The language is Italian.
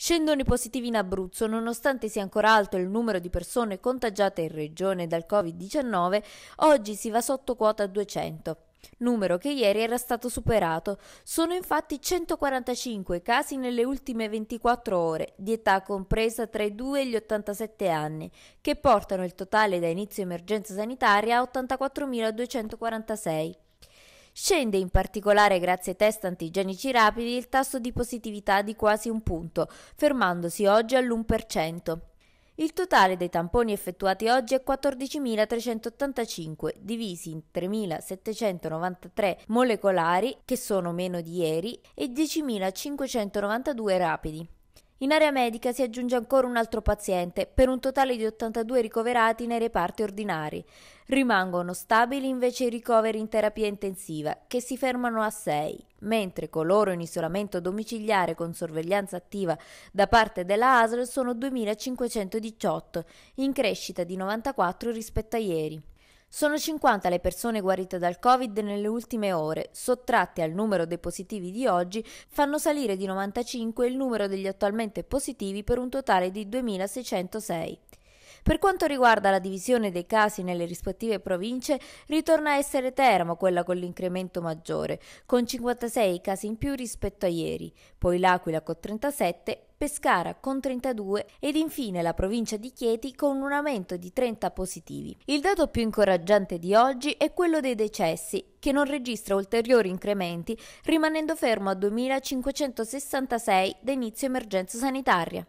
Scendono i positivi in Abruzzo, nonostante sia ancora alto il numero di persone contagiate in regione dal Covid-19, oggi si va sotto quota 200 numero che ieri era stato superato. Sono infatti 145 casi nelle ultime 24 ore, di età compresa tra i 2 e gli 87 anni, che portano il totale da inizio emergenza sanitaria a 84.246. Scende in particolare grazie ai test antigenici rapidi il tasso di positività di quasi un punto, fermandosi oggi all'1%. Il totale dei tamponi effettuati oggi è 14.385, divisi in 3.793 molecolari, che sono meno di ieri, e 10.592 rapidi. In area medica si aggiunge ancora un altro paziente, per un totale di 82 ricoverati nei reparti ordinari. Rimangono stabili invece i ricoveri in terapia intensiva, che si fermano a 6, mentre coloro in isolamento domiciliare con sorveglianza attiva da parte della ASL sono 2518, in crescita di 94 rispetto a ieri. Sono 50 le persone guarite dal Covid nelle ultime ore, sottratte al numero dei positivi di oggi, fanno salire di 95 il numero degli attualmente positivi per un totale di 2606. Per quanto riguarda la divisione dei casi nelle rispettive province, ritorna a essere Teramo quella con l'incremento maggiore, con 56 casi in più rispetto a ieri, poi l'Aquila con 37, Pescara con 32 ed infine la provincia di Chieti con un aumento di 30 positivi. Il dato più incoraggiante di oggi è quello dei decessi, che non registra ulteriori incrementi, rimanendo fermo a 2.566 da inizio emergenza sanitaria.